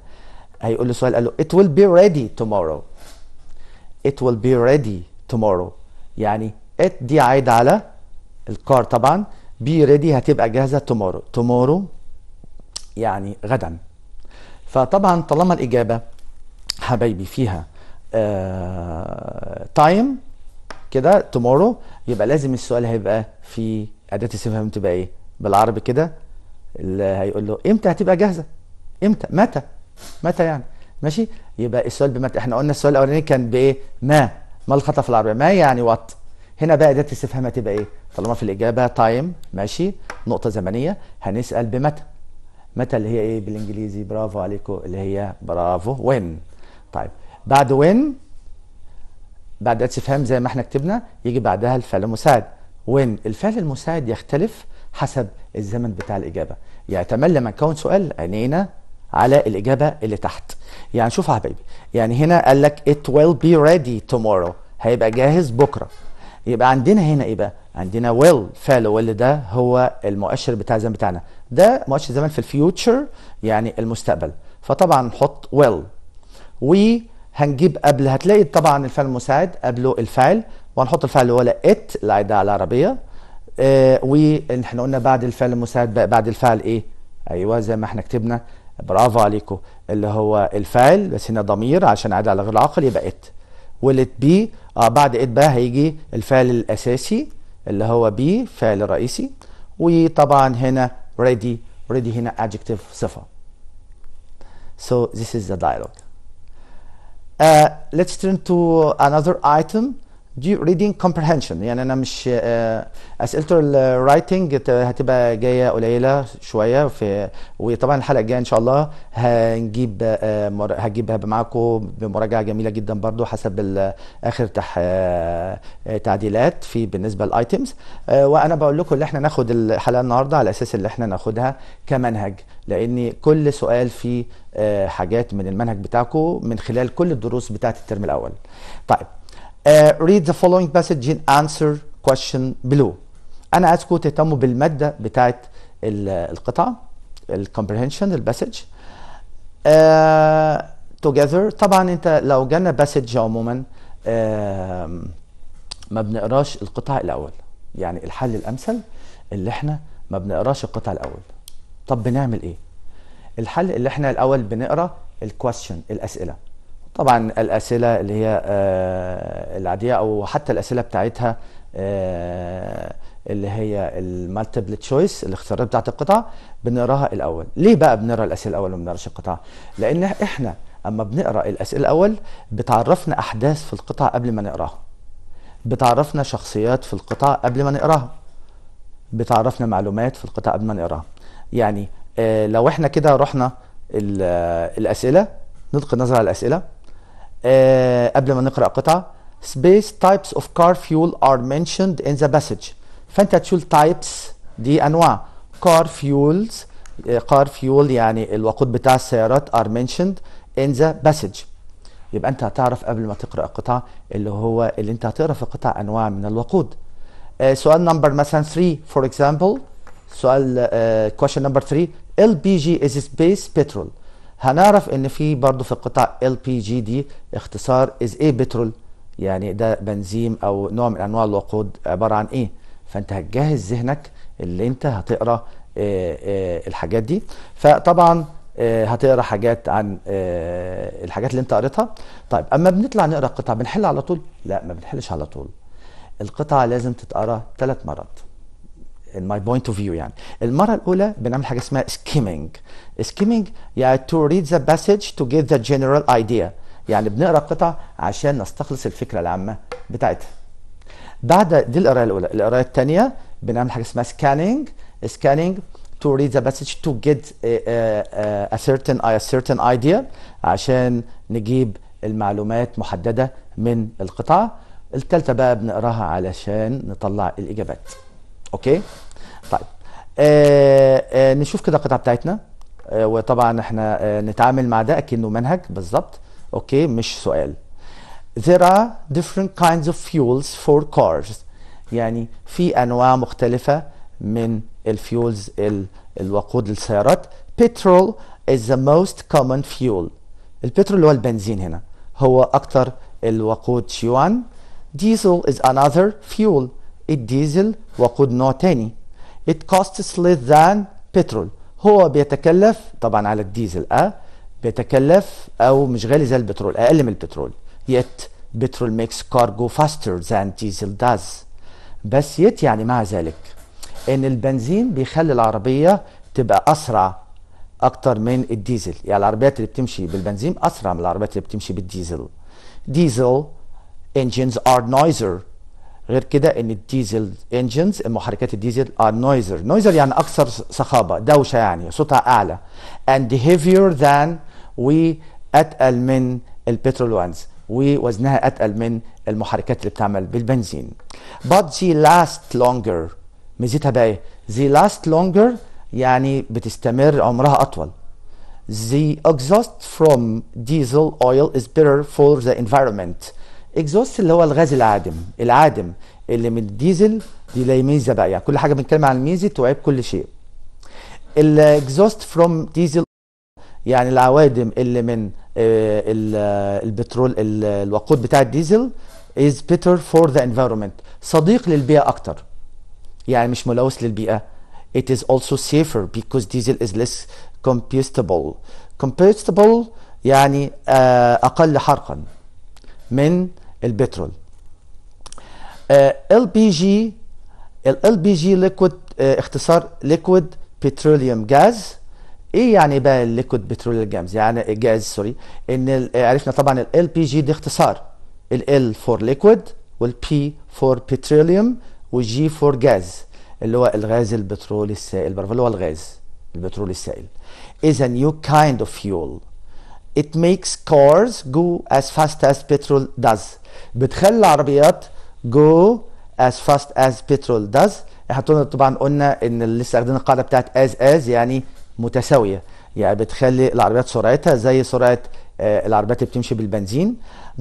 هيقول له سؤال قال له it will be ready tomorrow it will be ready tomorrow يعني it دي عايدة على الكار طبعا be ready هتبقى جاهزه tomorrow tomorrow يعني غدا فطبعا طالما الإجابة حبايبي فيها تايم آه، كده تومورو يبقى لازم السؤال هيبقى في أداة استفهام تبقى إيه بالعربي كده اللي هيقول له إمتى هتبقى جاهزة إمتى متى متى يعني ماشي يبقى السؤال بمتى احنا قلنا السؤال الاولاني كان بايه ما ما الخطا في العربيه ما يعني وات هنا بقى اداه الاستفهام هتبقى ايه طالما في الاجابه تايم ماشي نقطه زمنيه هنسال بمتى متى اللي هي ايه بالانجليزي برافو عليكم اللي هي برافو وين طيب بعد وين بعد استفهام زي ما احنا كتبنا يجي بعدها الفعل المساعد وين الفعل المساعد يختلف حسب الزمن بتاع الاجابه يعتمد يعني لما نكون سؤال عينينا على الاجابه اللي تحت يعني شوف يا حبيبي يعني هنا قال لك it will be ready tomorrow هيبقى جاهز بكره يبقى عندنا هنا ايه بقى عندنا will فعل will ده هو المؤشر بتاع الزمن بتاعنا ده مؤشر الزمن في الفيوتشر يعني المستقبل فطبعا نحط ويل وهنجيب قبل هتلاقي طبعا الفعل المساعد قبله الفعل وهنحط الفعل اللي هو ات اللي على العربيه آه واحنا قلنا بعد الفعل المساعد بعد الفعل ايه ايوه زي ما احنا كتبنا برافو عليكم اللي هو الفاعل بس هنا ضمير عشان عاد على غير العقل يبقى ات ولت بي آه بعد ات بقى هيجي الفعل الاساسي اللي هو بي فعل رئيسي وطبعا هنا ready ready هنا adjective صفة so this is the dialogue uh, let's turn to another item ريدنج كومبريهنشن يعني انا مش آه، اسئلته الرايتنج هتبقى جايه قليله شويه في وطبعا الحلقه الجايه ان شاء الله هنجيب آه، هجيبها معاكم بمراجعه جميله جدا برضو حسب اخر تح آه، تعديلات في بالنسبه للايتمز وانا بقول لكم ان احنا ناخد الحلقه النهارده على اساس ان احنا ناخدها كمنهج لان كل سؤال فيه حاجات من المنهج بتاعكم من خلال كل الدروس بتاعه الترم الاول طيب Uh, read the following passage and answer question below. أنا عايزكم تهتموا بالمادة بتاعة القطعة passage الباسج uh, together طبعا أنت لو جالنا باسج عموما uh, ما بنقراش القطع الأول يعني الحل الأمثل اللي احنا ما بنقراش القطع الأول طب بنعمل إيه؟ الحل اللي احنا الأول بنقرا الكويستشن الأسئلة طبعا الاسئله اللي هي آه، العاديه او حتى الاسئله بتاعتها آه، اللي هي المالتيبل تشويس الاختيارات بتاعت القطع بنقراها الاول ليه بقى بنقرا الاسئله الاول وما بنقراش القطع لان احنا اما بنقرا الاسئله الاول بتعرفنا احداث في القطع قبل ما نقراها بتعرفنا شخصيات في القطع قبل ما نقراها بتعرفنا معلومات في القطع قبل ما نقراها يعني آه، لو احنا كده رحنا الاسئله نلقي نظره على الاسئله آه قبل ما نقرا قطعه space types of car fuel are mentioned in the passage فانت هتشوف types دي انواع car fuels آه، car fuel يعني الوقود بتاع السيارات are mentioned in the passage يبقى انت هتعرف قبل ما تقرا القطعه اللي هو اللي انت هتقرا في القطعه انواع من الوقود آه، سؤال نمبر مثلا 3 فور اكزامبل سؤال آه question number 3 LPG is space petrol هنعرف ان في برضه في القطاع ال بي جي دي اختصار از ايه بترول يعني ده بنزيم او نوع من انواع الوقود عباره عن ايه فانت هتجهز ذهنك اللي انت هتقرا إيه إيه الحاجات دي فطبعا إيه هتقرا حاجات عن آه، الحاجات اللي انت قريتها طيب اما بنطلع نقرا قطعه بنحل على طول لا ما بنحلش على طول القطعه لازم تتقرا ثلاث مرات in my point of view يعني المرة الأولى بنعمل حاجة اسمها skimming skimming يعني to read the passage to get the general idea يعني بنقرا قطع عشان نستخلص الفكرة العامة بتاعتها بعد دي القراية الأولى القراية الثانية بنعمل حاجة اسمها scanning scanning to read the passage to get a, a, a certain a certain idea عشان نجيب المعلومات محددة من القطعة الثالثة بقى بنقراها علشان نطلع الإجابات اوكي طيب آه آه نشوف كده القطعه بتاعتنا آه وطبعا احنا آه نتعامل مع ده اكنه منهج بالظبط اوكي مش سؤال There are different kinds of fuels for cars يعني في انواع مختلفه من الفيولز الوقود للسيارات petrol is the most common fuel البترول اللي هو البنزين هنا هو اكتر الوقود شيوعا ديزل is another fuel الديزل وقود نوع تاني it costs less than petrol هو بيتكلف طبعا على الديزل اه بيتكلف او مش غالي زي البترول اقل من البترول yet petrol makes cargo faster than diesel does بس يت يعني مع ذلك ان البنزين بيخلي العربيه تبقى اسرع اكتر من الديزل يعني العربيات اللي بتمشي بالبنزين اسرع من العربيات اللي بتمشي بالديزل ديزل engines are noisier غير كده ان الديزل انجنز المحركات الديزل ار نويزر نويزر يعني اكثر صخابه دوشه يعني صوتها اعلى اند هيفير ذان واتقل من البترول وانز ووزنها اتقل من المحركات اللي بتعمل بالبنزين but they last longer ميزتها بقى ايه they last longer يعني بتستمر عمرها اطول the exhaust from diesel oil is better for the environment اكزوست اللي هو الغاز العادم العادم اللي من الديزل دي لي ميزه بقى يعني كل حاجه بنتكلم عن الميزه تعيب كل شيء الاكزوست فروم ديزل يعني العوادم اللي من آه، آه، البترول الوقود بتاع الديزل is better for the environment صديق للبيئه اكتر يعني مش ملوث للبيئه it is also safer because diesel is less combustible combustible يعني آه، اقل حرقا من البترول آه، ال بي جي ال بي جي ليكويد اختصار ليكويد بتروليوم جاز ايه يعني بقى الليكويد بتروليوم جاز يعني جاز سوري ان آه، عرفنا طبعا ال بي جي دي اختصار ال فور ليكويد والبي فور بتروليوم والجي فور جاز اللي هو الغاز البترولي السائل برافو اللي هو الغاز البترولي السائل is a new kind of fuel it makes cars go as fast as petrol does بتخلي العربيات go as fast as petrol does احنا طبعا قلنا ان اللي استخدمنا القاعده بتاعت as as يعني متساويه يعني بتخلي العربيات سرعتها زي سرعه آه العربيات اللي بتمشي بالبنزين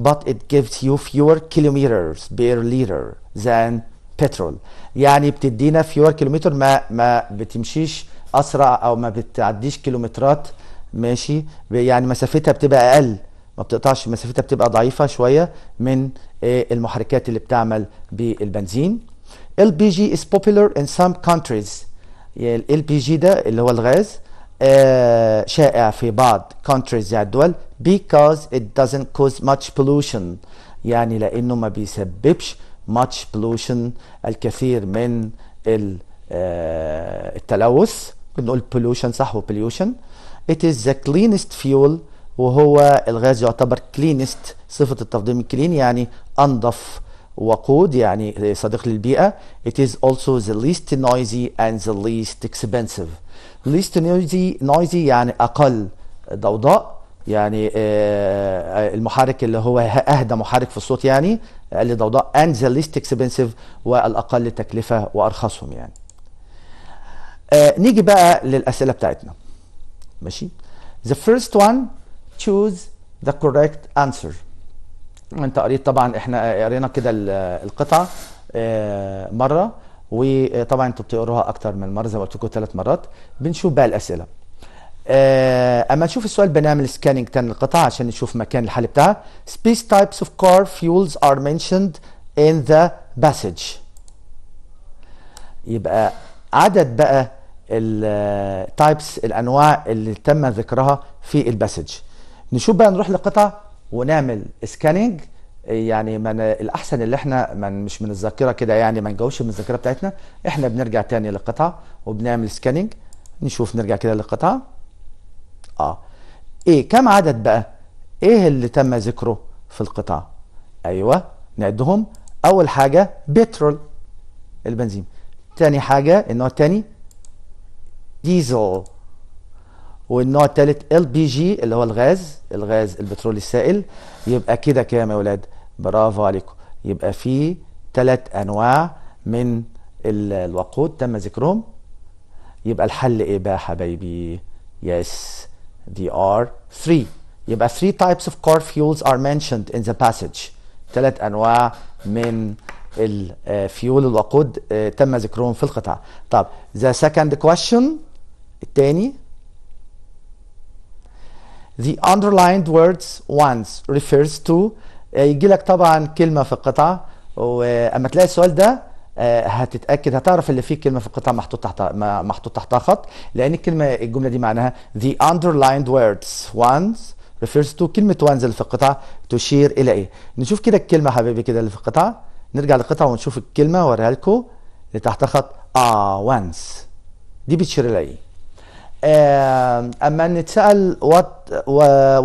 but it gives you fewer kilometers per liter than petrol يعني بتدينا fewer كيلومتر ما ما بتمشيش اسرع او ما بتعديش كيلومترات ماشي يعني مسافتها بتبقى اقل ما بتقطعش مسافتها بتبقى ضعيفه شويه من آه، المحركات اللي بتعمل بالبنزين ال بي جي از بوبولار ان سام كونتريز ال بي جي ده اللي هو الغاز آه شائع في بعض كونتريز يعني الدول بيكوز ات doesn't كوز ماتش بولوشن يعني لانه ما بيسببش ماتش بولوشن الكثير من آه، التلوث بنقول نقول صح وبوليوشن It is the cleanest fuel وهو الغاز يعتبر cleanest صفة التفضيل من clean يعني أنظف وقود يعني صديق للبيئة It is also the least noisy and the least expensive least noisy, noisy يعني أقل ضوضاء يعني آه، المحرك اللي هو أهدى محرك في الصوت يعني أقل ضوضاء and the least expensive والأقل تكلفة وأرخصهم يعني آه، نيجي بقى للأسئلة بتاعتنا ماشي the first one choose the correct answer انت قريت طبعا احنا قرينا كده القطعه آه، مره وطبعا انتوا بتقروها اكتر من مره زي ما قلت لكم ثلاث مرات بنشوف بقى الاسئله آه، اما نشوف السؤال بنعمل سكاننج تاني للقطعه عشان نشوف مكان الحل بتاعها space types of car fuels are mentioned in the passage يبقى عدد بقى التايبس الانواع اللي تم ذكرها في الباسج نشوف بقى نروح لقطعه ونعمل سكاننج يعني من الاحسن اللي احنا من مش من الذاكره كده يعني ما نجوش من الذاكره بتاعتنا احنا بنرجع تاني للقطع وبنعمل سكاننج نشوف نرجع كده للقطعه اه ايه كم عدد بقى ايه اللي تم ذكره في القطعه ايوه نعدهم اول حاجه بترول البنزين تاني حاجه النوع التاني ديزل والنوع الثالث ال بي جي اللي هو الغاز الغاز البترول السائل يبقى كده كام يا ولاد برافو عليكم يبقى في ثلاث انواع من الوقود تم ذكرهم يبقى الحل ايه بقى حبايبي يس دي ار 3 يبقى 3 types of car fuels are mentioned in the passage ثلاث انواع من الفيول آه، الوقود آه، تم ذكرهم في القطعه طب the second question التاني The underlined words once refers to آه، يجي لك طبعا كلمة في القطعة واما تلاقي السؤال ده آه، هتتاكد هتعرف اللي فيه كلمه في القطعه محطوط تحت محطوط تحتها خط لان الكلمه الجمله دي معناها the underlined words once refers to كلمه once اللي في القطعه تشير الى ايه نشوف كده الكلمه حبيبي كده اللي في القطعه نرجع للقطعه ونشوف الكلمه واوريها لكم اللي تحتها خط اه once دي بتشير الى ايه آه، اما نتسال وات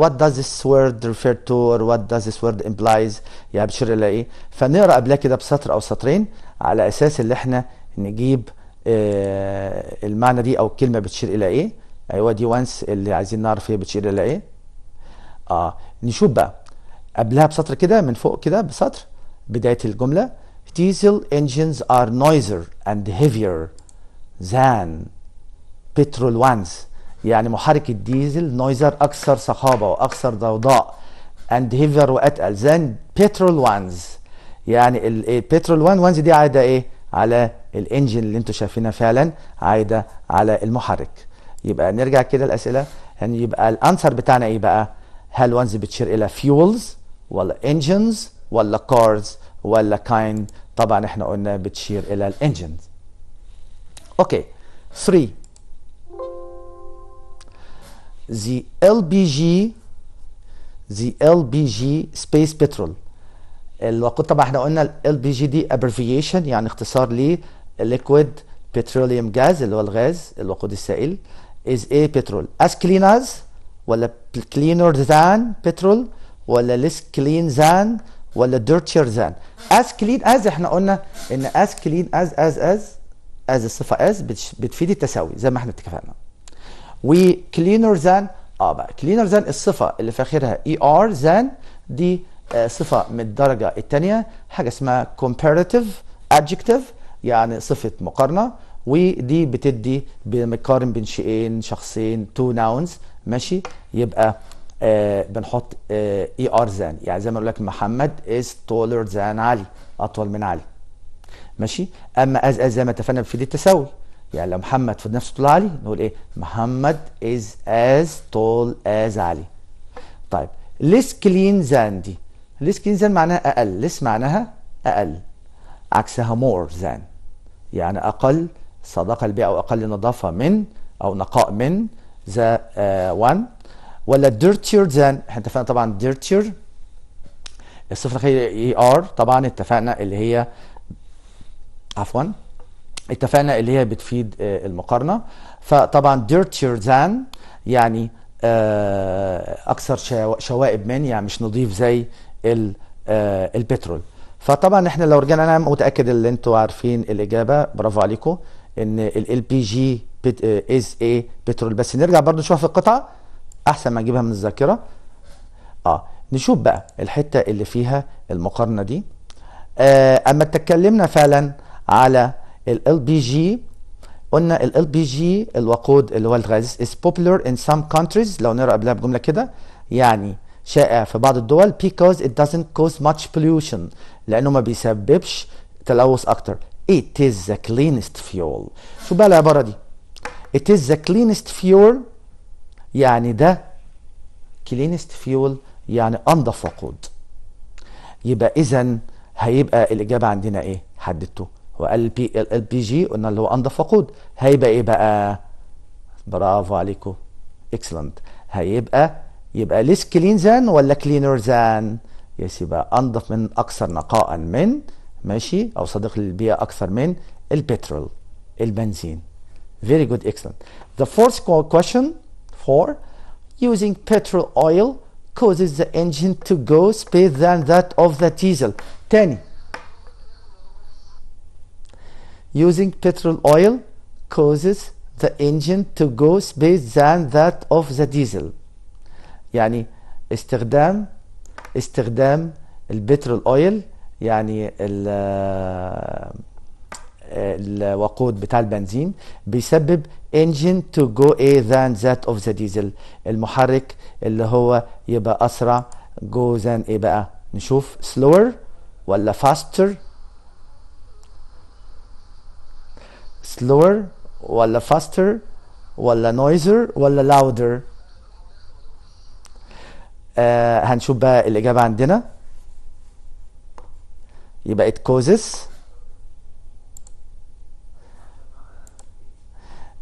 وات داز ذس وورد ريفير تو اور وات داز ذس وورد امبلايز يا بشير الى ايه فنقرا قبلها كده بسطر او سطرين على اساس اللي احنا نجيب آه المعنى دي او الكلمه بتشير الى ايه ايوه دي وانس اللي عايزين نعرف هي بتشير الى ايه اه نشوف بقى قبلها بسطر كده من فوق كده بسطر بدايه الجمله diesel engines are noisier and heavier than بترول وانز يعني محرك الديزل نويزر اكثر صخابه واكثر ضوضاء اند هيفر واتقل ذان بترول وانز يعني البترول وان وانز دي عايده ايه على الانجن اللي انتم شايفينها فعلا عايده على المحرك يبقى نرجع كده الاسئله يعني يبقى الانسر بتاعنا ايه بقى هل وانز بتشير الى فيولز ولا انجنز ولا كارز ولا كايند طبعا احنا قلنا بتشير الى الانجنز اوكي 3 the LPG the LPG space petrol الوقود طبعا احنا قلنا ال LPG دي abbreviation يعني اختصار ل liquid petroleum gas اللي هو الغاز الوقود السائل is a petrol as clean as ولا cleaner than petrol ولا less clean than ولا dirtier than as clean as احنا قلنا ان as clean as as as as الصفه as بتفيد التساوي زي ما احنا اتفقنا وكلينر ذان اه بقى كلينر ذان الصفه اللي في اخرها اي ار ذان دي آه، صفه من الدرجه الثانيه حاجه اسمها كومباريتيف ادجكتيف يعني صفه مقارنه ودي بتدي بنقارن بين شيئين شخصين تو ناونز ماشي يبقى آه بنحط اي ار ذان يعني زي ما اقول لك محمد از تولر ذان علي اطول من علي ماشي اما از از زي ما اتفقنا في دي التساوي يعني لو محمد في نفسه طول علي نقول ايه محمد از از tall از علي طيب less clean than دي less clean than معناها اقل less معناها اقل عكسها more than يعني اقل صداقه البيع او اقل نظافه من او نقاء من ذا وان uh, ولا dirtier than احنا اتفقنا طبعا dirtier الصفر الأخيرة اي e ار طبعا اتفقنا اللي هي عفوا اتفقنا اللي هي بتفيد آه، المقارنه فطبعا dirtier than يعني آه، اكثر شوائب من يعني مش نظيف زي آه، البترول فطبعا احنا لو رجعنا انا متاكد ان انتوا عارفين الاجابه برافو عليكم ان ال بي جي از ايه بترول بس نرجع برضو نشوف في القطعه احسن ما نجيبها من الذاكره اه نشوف بقى الحته اللي فيها المقارنه دي آه اما اتكلمنا فعلا على ال بي جي قلنا ال بي جي الوقود اللي هو الغاز is popular in some countries لو نقرا قبلها بجمله كده يعني شائع في بعض الدول because it doesn't cause much pollution لانه ما بيسببش تلوث اكتر it is the cleanest fuel شو بقى العباره دي it is the cleanest fuel يعني ده cleanest fuel يعني انضف وقود يبقى اذا هيبقى الاجابه عندنا ايه حددته وال بي ال بي جي قلنا اللي هو انضف وقود هيبقى ايه بقى برافو عليكم اكسلنت هيبقى يبقى ليس كلين زان ولا كلينر يا يس يبقى انضف من اكثر نقاء من ماشي او صديق للبيئه اكثر من البترول البنزين very good excellent the fourth question for using petrol oil causes the engine to go speed than that of the diesel تاني using petrol oil causes the engine to go speed than that of the diesel يعني استخدام استخدام البترول اويل يعني ال الوقود بتاع البنزين بيسبب engine to go a than that of the diesel المحرك اللي هو يبقى اسرع go than ايه بقى نشوف slower ولا faster slower ولا faster ولا نويزر ولا louder آه هنشوف بقى الإجابة عندنا يبقى it causes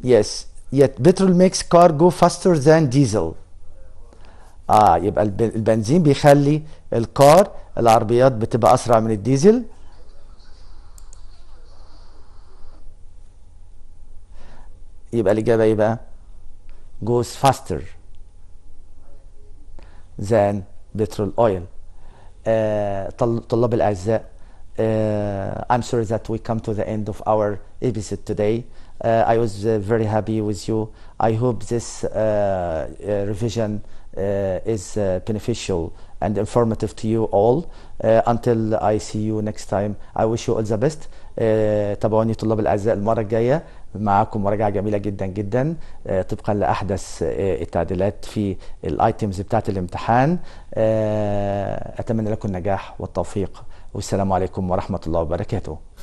yes yet petrol makes car go faster than diesel اه يبقى البنزين بيخلي الكار العربيات بتبقى اسرع من الديزل يبقى الإجابة goes faster than petrol oil. Uh, طلاب الأعزاء uh, I'm sorry that we come to the end of our episode today. Uh, I was uh, very happy with you. I hope this uh, uh revision uh, is uh, beneficial and informative to you all. until I see you next time, I wish you all the best. تابعوني طلاب الأعزاء المرة الجاية معاكم مراجعه جميله جدا جدا آه، طبقا لاحدث آه، التعديلات في الايتمز بتاعه الامتحان آه، اتمنى لكم النجاح والتوفيق والسلام عليكم ورحمه الله وبركاته